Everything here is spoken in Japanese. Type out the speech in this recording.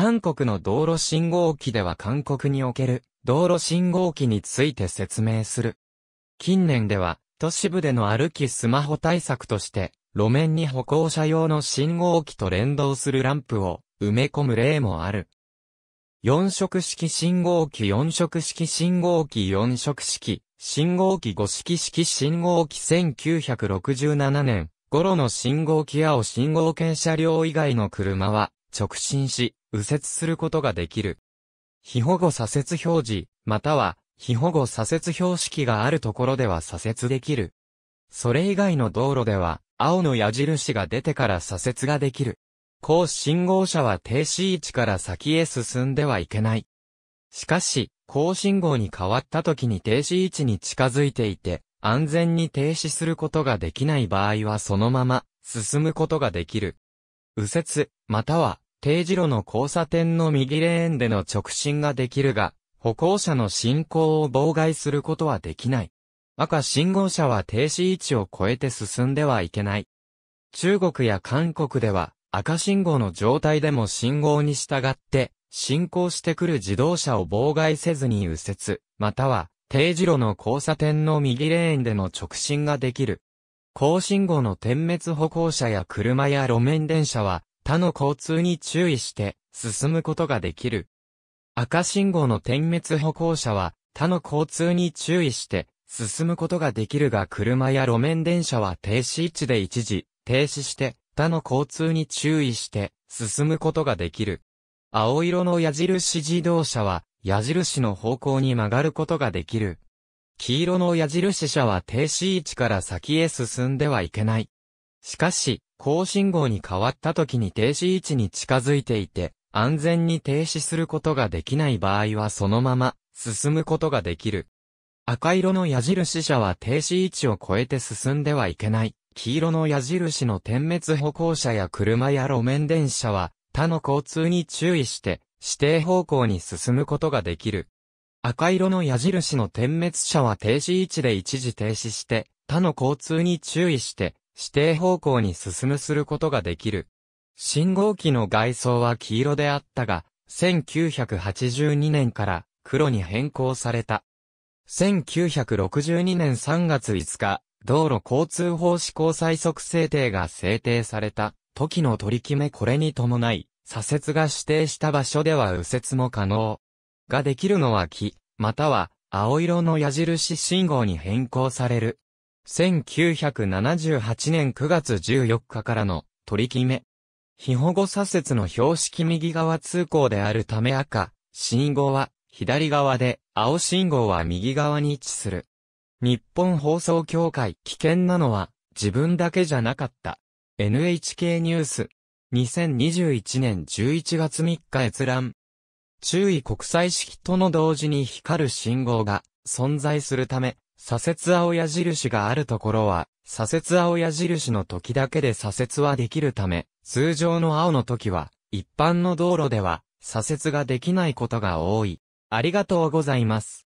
韓国の道路信号機では韓国における道路信号機について説明する。近年では都市部での歩きスマホ対策として路面に歩行者用の信号機と連動するランプを埋め込む例もある。4色式信号機4色式信号機4色式信号機5色式信号機1967年頃の信号機青信号券車両以外の車は直進し、右折することができる。非保護左折表示、または、非保護左折標識があるところでは左折できる。それ以外の道路では、青の矢印が出てから左折ができる。高信号車は停止位置から先へ進んではいけない。しかし、高信号に変わった時に停止位置に近づいていて、安全に停止することができない場合はそのまま進むことができる。右折、または定時路の交差点の右レーンでの直進ができるが、歩行者の進行を妨害することはできない。赤信号車は停止位置を超えて進んではいけない。中国や韓国では赤信号の状態でも信号に従って進行してくる自動車を妨害せずに右折、または定時路の交差点の右レーンでの直進ができる。高信号の点滅歩行者や車や路面電車は他の交通に注意して進むことができる。赤信号の点滅歩行者は他の交通に注意して進むことができるが車や路面電車は停止位置で一時停止して他の交通に注意して進むことができる。青色の矢印自動車は矢印の方向に曲がることができる。黄色の矢印車は停止位置から先へ進んではいけない。しかし、高信号に変わった時に停止位置に近づいていて、安全に停止することができない場合はそのまま進むことができる。赤色の矢印車は停止位置を超えて進んではいけない。黄色の矢印の点滅歩行者や車や路面電車は他の交通に注意して指定方向に進むことができる。赤色の矢印の点滅車は停止位置で一時停止して他の交通に注意して指定方向に進むすることができる。信号機の外装は黄色であったが、1982年から黒に変更された。1962年3月5日、道路交通法施行最速制定が制定された時の取り決めこれに伴い、左折が指定した場所では右折も可能。ができるのは木、または青色の矢印信号に変更される。1978年9月14日からの取り決め。非保護左折の標識右側通行であるため赤、信号は左側で、青信号は右側に位置する。日本放送協会危険なのは自分だけじゃなかった。NHK ニュース。2021年11月3日閲覧。注意国際式との同時に光る信号が存在するため、左折青矢印があるところは、左折青矢印の時だけで左折はできるため、通常の青の時は、一般の道路では、左折ができないことが多い。ありがとうございます。